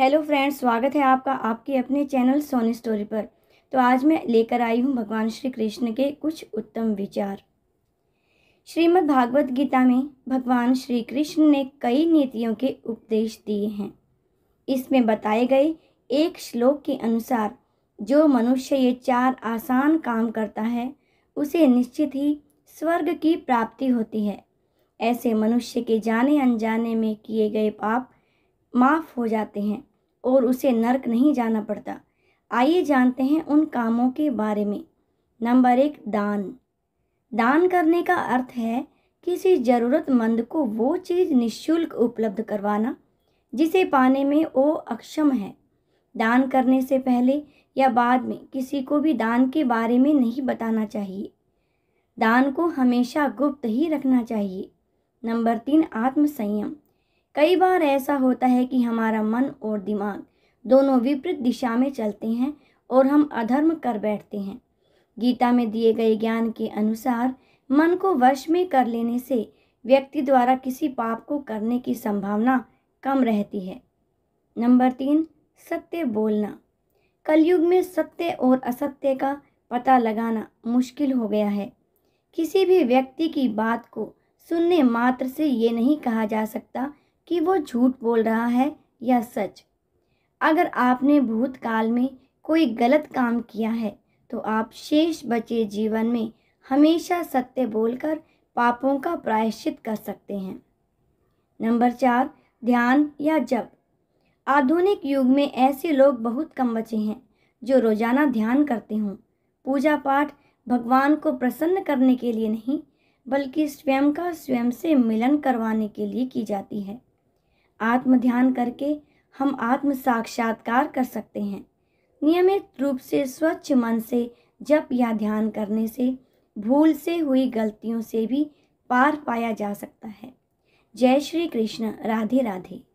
hello friends स्वागत है आपका आपके अपने चैनल सोनी स्टोरी पर तो आज मैं लेकर आई हूँ भगवान श्री कृष्ण के कुछ उत्तम विचार श्रीमद् भागवत गीता में भगवान श्री कृष्ण ने कई नीतियों के उपदेश दिए हैं इसमें बताए गए एक श्लोक के अनुसार जो मनुष्य ये चार आसान काम करता है उसे निश्चित ही स्वर्ग की प्राप्ति होती है ऐसे मनुष्य के जाने अनजाने में किए गए पाप माफ़ हो जाते हैं और उसे नरक नहीं जाना पड़ता आइए जानते हैं उन कामों के बारे में नंबर एक दान दान करने का अर्थ है किसी ज़रूरतमंद को वो चीज़ निशुल्क उपलब्ध करवाना जिसे पाने में वो अक्षम है दान करने से पहले या बाद में किसी को भी दान के बारे में नहीं बताना चाहिए दान को हमेशा गुप्त ही रखना चाहिए नंबर तीन आत्मसंयम कई बार ऐसा होता है कि हमारा मन और दिमाग दोनों विपरीत दिशा में चलते हैं और हम अधर्म कर बैठते हैं गीता में दिए गए ज्ञान के अनुसार मन को वश में कर लेने से व्यक्ति द्वारा किसी पाप को करने की संभावना कम रहती है नंबर तीन सत्य बोलना कलयुग में सत्य और असत्य का पता लगाना मुश्किल हो गया है किसी भी व्यक्ति की बात को सुनने मात्र से ये नहीं कहा जा सकता कि वो झूठ बोल रहा है या सच अगर आपने भूतकाल में कोई गलत काम किया है तो आप शेष बचे जीवन में हमेशा सत्य बोलकर पापों का प्रायश्चित कर सकते हैं नंबर चार ध्यान या जप आधुनिक युग में ऐसे लोग बहुत कम बचे हैं जो रोजाना ध्यान करते हों पूजा पाठ भगवान को प्रसन्न करने के लिए नहीं बल्कि स्वयं का स्वयं से मिलन करवाने के लिए की जाती है आत्म ध्यान करके हम आत्म साक्षात्कार कर सकते हैं नियमित रूप से स्वच्छ मन से जप या ध्यान करने से भूल से हुई गलतियों से भी पार पाया जा सकता है जय श्री कृष्ण राधे राधे